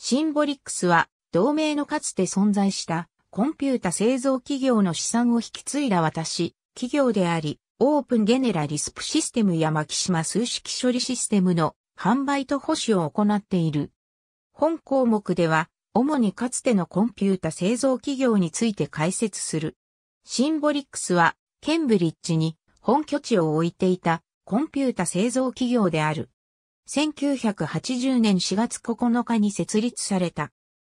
シンボリックスは、同盟のかつて存在したコンピュータ製造企業の資産を引き継いだ私、企業であり、オープンゲネラリスプシステムや牧島数式処理システムの販売と保守を行っている。本項目では、主にかつてのコンピュータ製造企業について解説する。シンボリックスは、ケンブリッジに本拠地を置いていたコンピュータ製造企業である。1980年4月9日に設立された。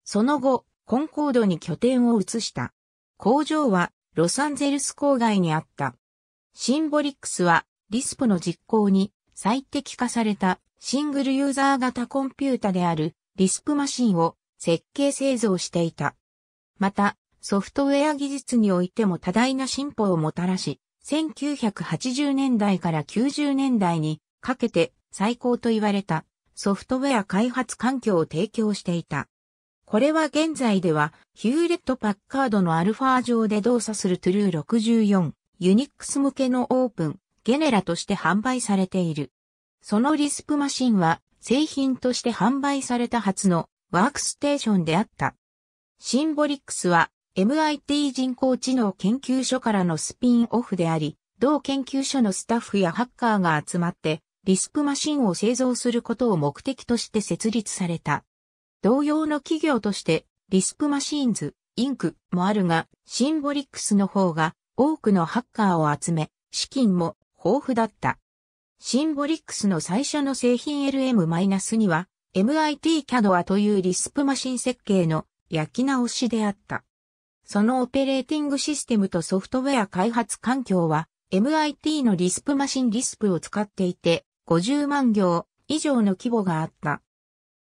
その後、コンコードに拠点を移した。工場はロサンゼルス郊外にあった。シンボリックスはリスプの実行に最適化されたシングルユーザー型コンピュータであるリスプマシンを設計製造していた。また、ソフトウェア技術においても多大な進歩をもたらし、1980年代から90年代にかけて最高と言われたソフトウェア開発環境を提供していた。これは現在ではヒューレット・パッカードのアルファ上で動作するトゥルー64、ユニックス向けのオープン、ゲネラとして販売されている。そのリスプマシンは製品として販売された初のワークステーションであった。シンボリックスは MIT 人工知能研究所からのスピンオフであり、同研究所のスタッフやハッカーが集まってリスクマシンを製造することを目的として設立された。同様の企業として、リスクマシーンズ、インクもあるが、シンボリックスの方が多くのハッカーを集め、資金も豊富だった。シンボリックスの最初の製品 LM-2 は、MIT CAD はというリスプマシン設計の焼き直しであった。そのオペレーティングシステムとソフトウェア開発環境は MIT のリスプマシンリスプを使っていて、50万行以上の規模があった。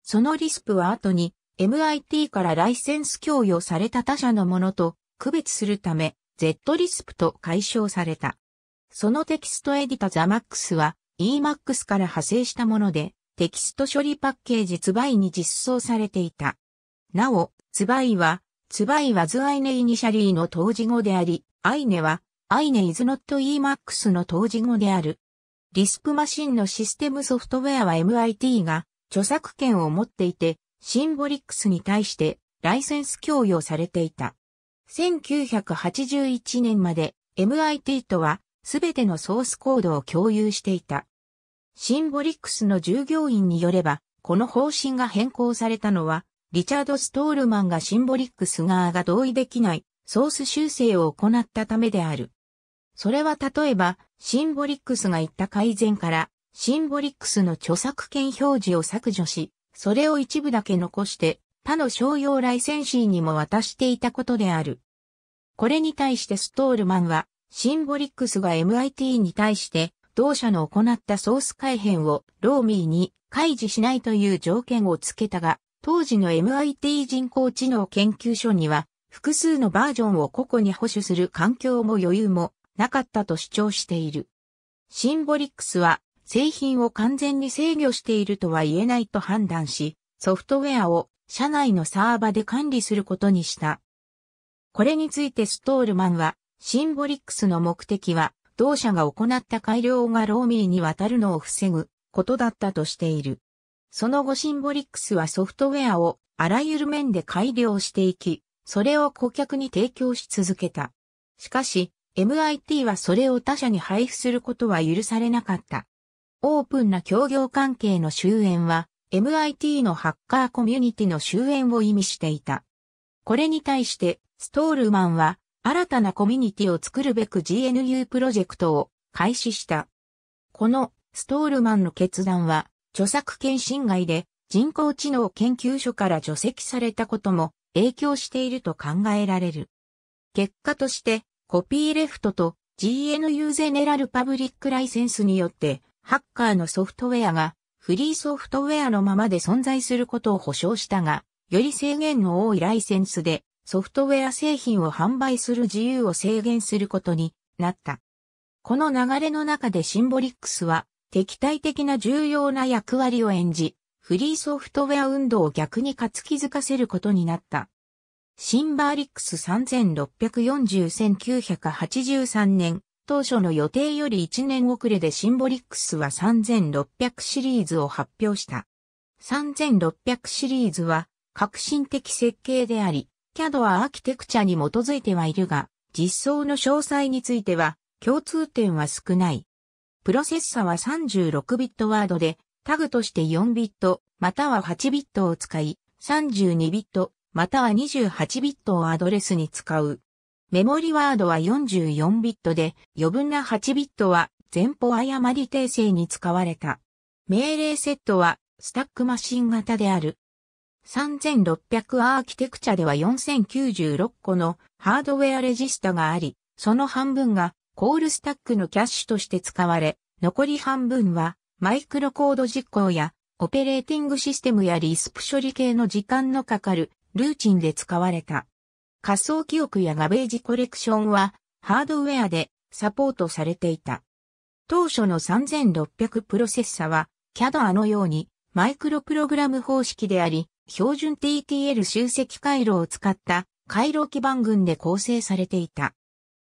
そのリスプは後に MIT からライセンス供与された他社のものと区別するため Z リスプと解消された。そのテキストエディタザマックスは EMAX から派生したものでテキスト処理パッケージツバイに実装されていた。なお、ツバイは、ツバイはズアイネイニシャリーの当時語であり、アイネは、アイネイズノット EMAX の当時語である。リスクマシンのシステムソフトウェアは MIT が著作権を持っていて、シンボリックスに対してライセンス供与されていた。1981年まで MIT とはすべてのソースコードを共有していた。シンボリックスの従業員によれば、この方針が変更されたのは、リチャード・ストールマンがシンボリックス側が同意できないソース修正を行ったためである。それは例えば、シンボリックスが言った改善から、シンボリックスの著作権表示を削除し、それを一部だけ残して、他の商用ライセンシーにも渡していたことである。これに対してストールマンは、シンボリックスが MIT に対して、同社の行ったソース改変をローミーに開示しないという条件を付けたが、当時の MIT 人工知能研究所には、複数のバージョンを個々に保守する環境も余裕もなかったと主張している。シンボリックスは製品を完全に制御しているとは言えないと判断し、ソフトウェアを社内のサーバで管理することにした。これについてストールマンは、シンボリックスの目的は、同社が行った改良がローミーに渡るのを防ぐことだったとしている。その後シンボリックスはソフトウェアをあらゆる面で改良していき、それを顧客に提供し続けた。しかし、MIT はそれを他社に配布することは許されなかった。オープンな協業関係の終焉は、MIT のハッカーコミュニティの終焉を意味していた。これに対して、ストールマンは、新たなコミュニティを作るべく GNU プロジェクトを開始した。この、ストールマンの決断は、著作権侵害で、人工知能研究所から除籍されたことも影響していると考えられる。結果として、コピーレフトと GNU ゼネラルパブリックライセンスによって、ハッカーのソフトウェアがフリーソフトウェアのままで存在することを保証したが、より制限の多いライセンスでソフトウェア製品を販売する自由を制限することになった。この流れの中でシンボリックスは敵対的な重要な役割を演じ、フリーソフトウェア運動を逆に活気づかせることになった。シンバーリックス3640-1983年、当初の予定より1年遅れでシンボリックスは3600シリーズを発表した。3600シリーズは革新的設計であり、CAD はアーキテクチャに基づいてはいるが、実装の詳細については共通点は少ない。プロセッサは36ビットワードで、タグとして4ビット、または8ビットを使い、32ビット、または28ビットをアドレスに使う。メモリワードは44ビットで、余分な8ビットは前方誤り訂正に使われた。命令セットはスタックマシン型である。3600アーキテクチャでは4096個のハードウェアレジスタがあり、その半分がコールスタックのキャッシュとして使われ、残り半分はマイクロコード実行やオペレーティングシステムやリスプ処理系の時間のかかるルーチンで使われた。仮想記憶やガベージコレクションはハードウェアでサポートされていた。当初の3600プロセッサは CAD のようにマイクロプログラム方式であり、標準 TTL 集積回路を使った回路基盤群で構成されていた。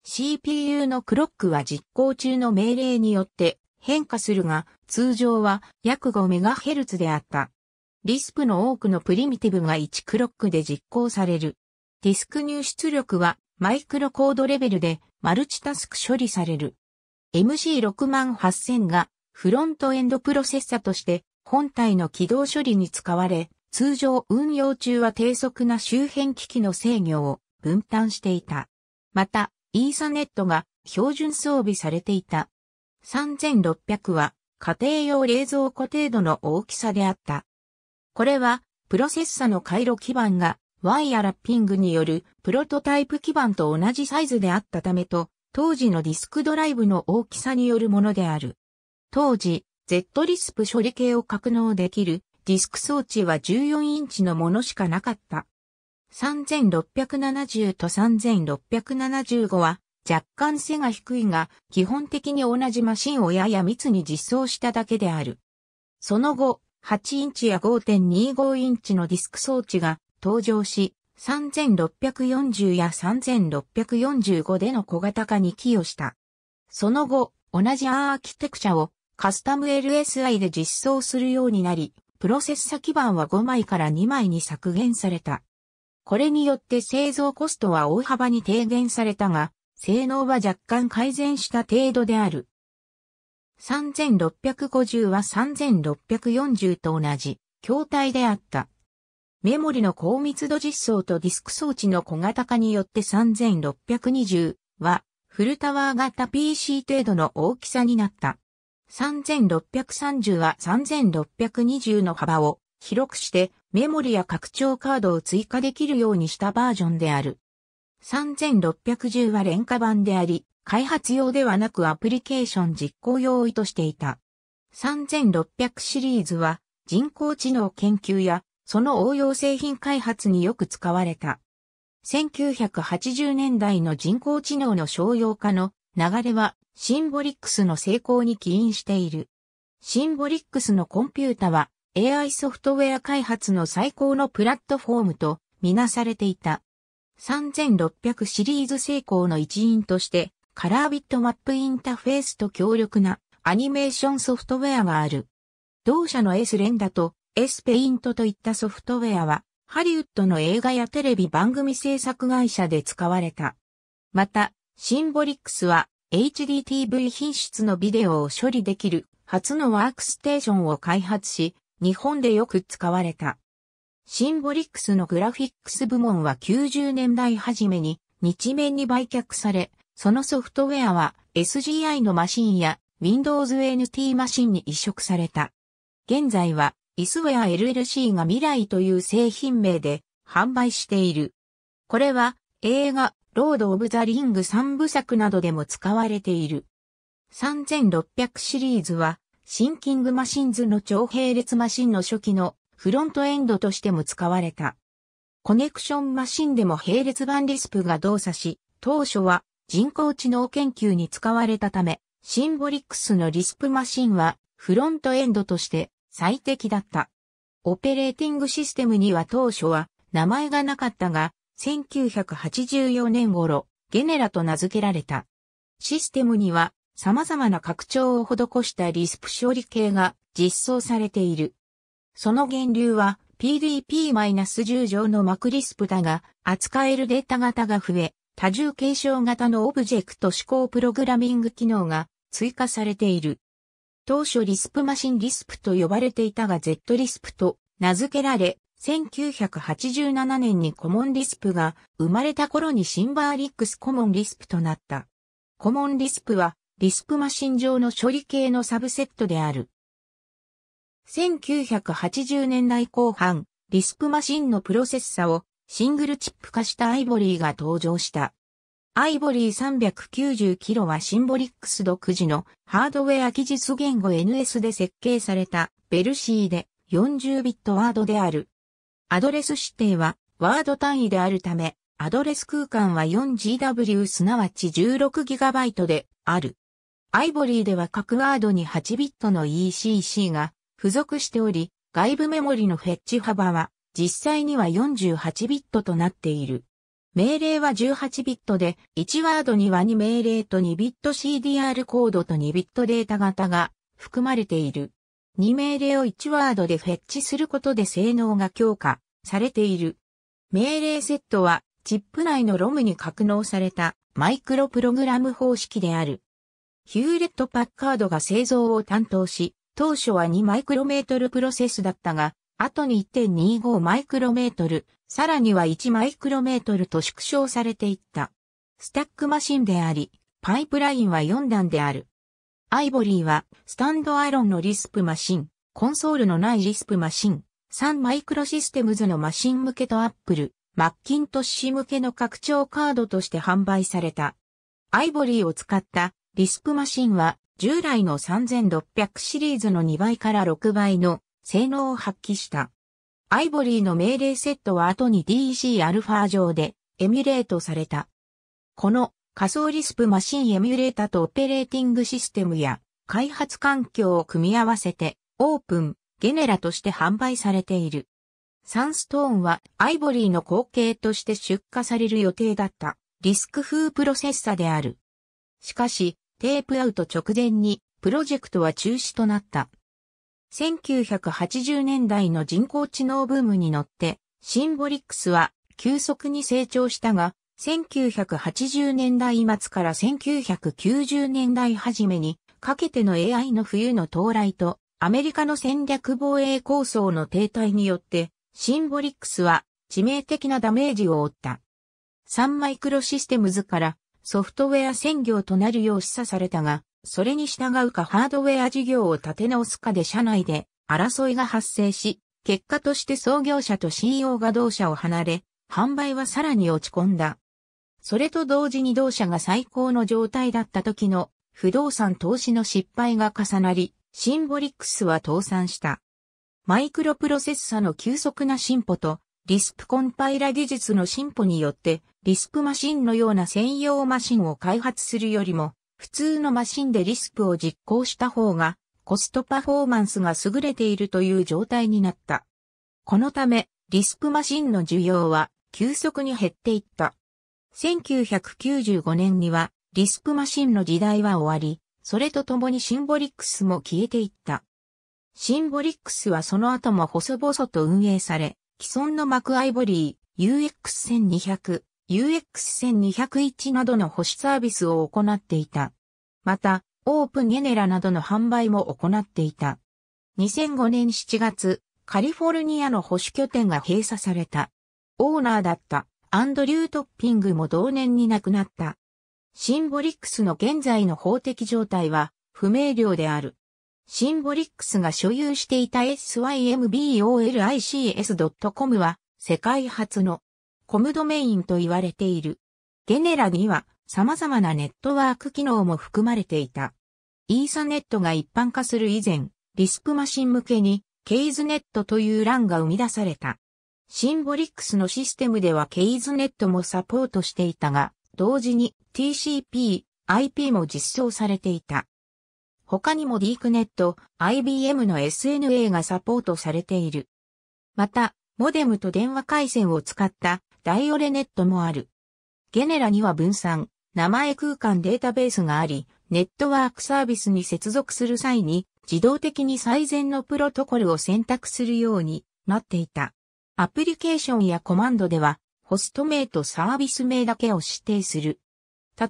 CPU のクロックは実行中の命令によって変化するが、通常は約 5MHz であった。リスプの多くのプリミティブが1クロックで実行される。ディスク入出力はマイクロコードレベルでマルチタスク処理される。MC68000 がフロントエンドプロセッサとして本体の起動処理に使われ、通常運用中は低速な周辺機器の制御を分担していた。また、イーサネットが標準装備されていた。3600は家庭用冷蔵庫程度の大きさであった。これは、プロセッサの回路基板が、ワイヤラッピングによるプロトタイプ基板と同じサイズであったためと、当時のディスクドライブの大きさによるものである。当時、z リスプ処理系を格納できるディスク装置は14インチのものしかなかった。3670と3675は若干背が低いが基本的に同じマシンをやや密に実装しただけである。その後、8インチや5.25インチのディスク装置が登場し、3640や3645での小型化に寄与した。その後、同じアーキテクチャをカスタム LSI で実装するようになり、プロセッサ基板は5枚から2枚に削減された。これによって製造コストは大幅に低減されたが、性能は若干改善した程度である。3650は3640と同じ、筐体であった。メモリの高密度実装とディスク装置の小型化によって3620はフルタワー型 PC 程度の大きさになった。3630は3620の幅を広くしてメモリや拡張カードを追加できるようにしたバージョンである。3610は廉価版であり、開発用ではなくアプリケーション実行用意としていた。3600シリーズは人工知能研究やその応用製品開発によく使われた。1980年代の人工知能の商用化の流れはシンボリックスの成功に起因している。シンボリックスのコンピュータは AI ソフトウェア開発の最高のプラットフォームとみなされていた。3600シリーズ成功の一因としてカラービットマップインターフェースと強力なアニメーションソフトウェアがある。同社の S レンダと S ペイントといったソフトウェアは、ハリウッドの映画やテレビ番組制作会社で使われた。また、シンボリックスは HDTV 品質のビデオを処理できる初のワークステーションを開発し、日本でよく使われた。シンボリックスのグラフィックス部門は90年代初めに日面に売却され、そのソフトウェアは SGI のマシンや Windows NT マシンに移植された。現在は ISWare LLC が未来という製品名で販売している。これは映画ロード・オブ・ザ・リング3部作などでも使われている。3600シリーズはシンキングマシンズの超並列マシンの初期のフロントエンドとしても使われた。コネクションマシンでも並列版リスプが動作し、当初は人工知能研究に使われたため、シンボリックスのリスプマシンはフロントエンドとして最適だった。オペレーティングシステムには当初は名前がなかったが、1984年頃、ゲネラと名付けられた。システムには様々な拡張を施したリスプ処理系が実装されている。その源流は PDP-10 乗のマクリスプだが、扱えるデータ型が増え、多重継承型のオブジェクト指向プログラミング機能が追加されている。当初リスプマシンリスプと呼ばれていたが Z リスプと名付けられ、1987年にコモンリスプが生まれた頃にシンバーリックスコモンリスプとなった。コモンリスプはリスプマシン上の処理系のサブセットである。1980年代後半、リスプマシンのプロセッサをシングルチップ化したアイボリーが登場した。アイボリー390キロはシンボリックス独自のハードウェア技術言語 NS で設計されたベルシーで40ビットワードである。アドレス指定はワード単位であるため、アドレス空間は 4GW すなわち 16GB である。アイボリーでは各ワードに8ビットの ECC が付属しており、外部メモリのフェッチ幅は実際には48ビットとなっている。命令は18ビットで、1ワードには2命令と2ビット CDR コードと2ビットデータ型が含まれている。2命令を1ワードでフェッチすることで性能が強化されている。命令セットはチップ内のロムに格納されたマイクロプログラム方式である。ヒューレット・パッカードが製造を担当し、当初は2マイクロメートルプロセスだったが、あとに1.25マイクロメートル、さらには1マイクロメートルと縮小されていった。スタックマシンであり、パイプラインは4段である。アイボリーは、スタンドアイロンのリスプマシン、コンソールのないリスプマシン、3マイクロシステムズのマシン向けとアップル、マッキントッシュ向けの拡張カードとして販売された。アイボリーを使ったリスプマシンは従来の3600シリーズの2倍から6倍の性能を発揮した。アイボリーの命令セットは後に DEC アルファ上でエミュレートされた。この仮想リスプマシンエミュレータとオペレーティングシステムや開発環境を組み合わせてオープン、ゲネラとして販売されている。サンストーンはアイボリーの後継として出荷される予定だったリスク風プロセッサである。しかし、テープアウト直前にプロジェクトは中止となった。1980年代の人工知能ブームに乗って、シンボリックスは急速に成長したが、1980年代末から1990年代初めにかけての AI の冬の到来とアメリカの戦略防衛構想の停滞によってシンボリックスは致命的なダメージを負った。3マイクロシステムズからソフトウェア専業となるよう示唆されたがそれに従うかハードウェア事業を立て直すかで社内で争いが発生し、結果として創業者と CEO が同社を離れ、販売はさらに落ち込んだ。それと同時に同社が最高の状態だった時の不動産投資の失敗が重なり、シンボリックスは倒産した。マイクロプロセッサの急速な進歩と、リスプコンパイラ技術の進歩によって、リスプマシンのような専用マシンを開発するよりも、普通のマシンでリスプを実行した方が、コストパフォーマンスが優れているという状態になった。このため、リスプマシンの需要は急速に減っていった。1995年には、リスプマシンの時代は終わり、それとともにシンボリックスも消えていった。シンボリックスはその後も細々と運営され、既存のマクアイボリー、UX1200、UX1201 などの保守サービスを行っていた。また、オープンゲネラなどの販売も行っていた。2005年7月、カリフォルニアの保守拠点が閉鎖された。オーナーだったアンドリュー・トッピングも同年に亡くなった。シンボリックスの現在の法的状態は不明瞭である。シンボリックスが所有していた symbolics.com は世界初のコムドメインと言われている。ゲネラには様々なネットワーク機能も含まれていた。イーサネットが一般化する以前、リスクマシン向けにケイズネットという欄が生み出された。シンボリックスのシステムではケイズネットもサポートしていたが、同時に TCP、IP も実装されていた。他にもディークネット、IBM の SNA がサポートされている。また、モデムと電話回線を使ったダイオレネットもある。ゲネラには分散、名前空間データベースがあり、ネットワークサービスに接続する際に自動的に最善のプロトコルを選択するようになっていた。アプリケーションやコマンドでは、ホスト名とサービス名だけを指定する。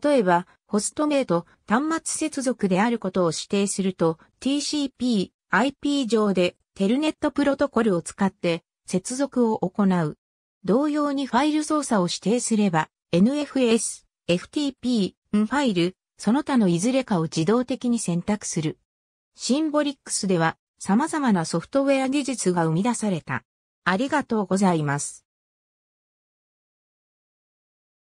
例えば、ホスト名と端末接続であることを指定すると、TCP、IP 上でテルネットプロトコルを使って接続を行う。同様にファイル操作を指定すれば、NFS、FTP、ファイル、その他のいずれかを自動的に選択する。シンボリックスでは様々なソフトウェア技術が生み出された。ありがとうございます。